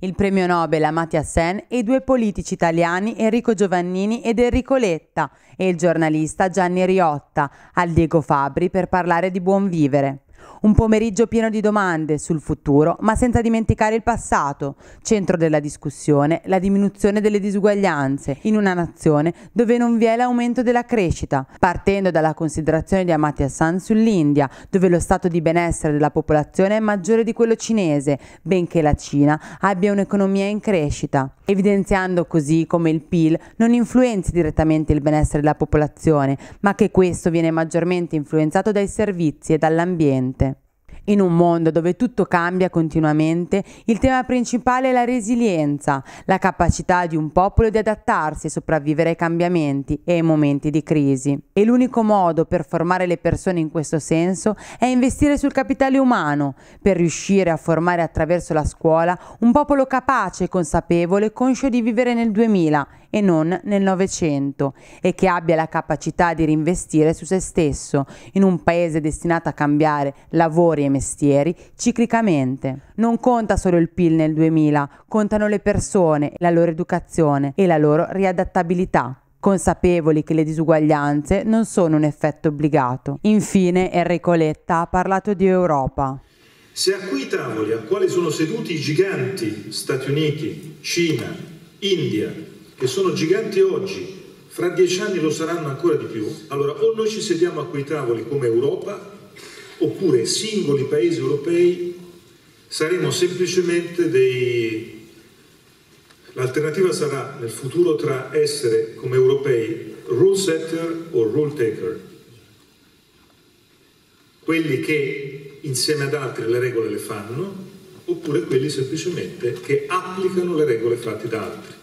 il premio Nobel a Sen e i due politici italiani Enrico Giovannini ed Enrico Letta e il giornalista Gianni Riotta al Diego Fabri per parlare di buon vivere. Un pomeriggio pieno di domande sul futuro, ma senza dimenticare il passato, centro della discussione, la diminuzione delle disuguaglianze in una nazione dove non vi è l'aumento della crescita, partendo dalla considerazione di Amartya San sull'India, dove lo stato di benessere della popolazione è maggiore di quello cinese, benché la Cina abbia un'economia in crescita, evidenziando così come il PIL non influenzi direttamente il benessere della popolazione, ma che questo viene maggiormente influenzato dai servizi e dall'ambiente presente. In un mondo dove tutto cambia continuamente, il tema principale è la resilienza, la capacità di un popolo di adattarsi e sopravvivere ai cambiamenti e ai momenti di crisi. E l'unico modo per formare le persone in questo senso è investire sul capitale umano, per riuscire a formare attraverso la scuola un popolo capace, consapevole, e conscio di vivere nel 2000 e non nel Novecento e che abbia la capacità di reinvestire su se stesso in un paese destinato a cambiare lavori e mestieri ciclicamente. Non conta solo il PIL nel 2000, contano le persone, la loro educazione e la loro riadattabilità consapevoli che le disuguaglianze non sono un effetto obbligato. Infine Enrico Letta ha parlato di Europa. Se a quei tavoli a quali sono seduti i giganti Stati Uniti, Cina, India, che sono giganti oggi, fra dieci anni lo saranno ancora di più, allora o noi ci sediamo a quei tavoli come Europa, oppure singoli paesi europei saremo semplicemente dei... L'alternativa sarà nel futuro tra essere come europei rule setter o rule taker, quelli che insieme ad altri le regole le fanno, oppure quelli semplicemente che applicano le regole fatte da altri.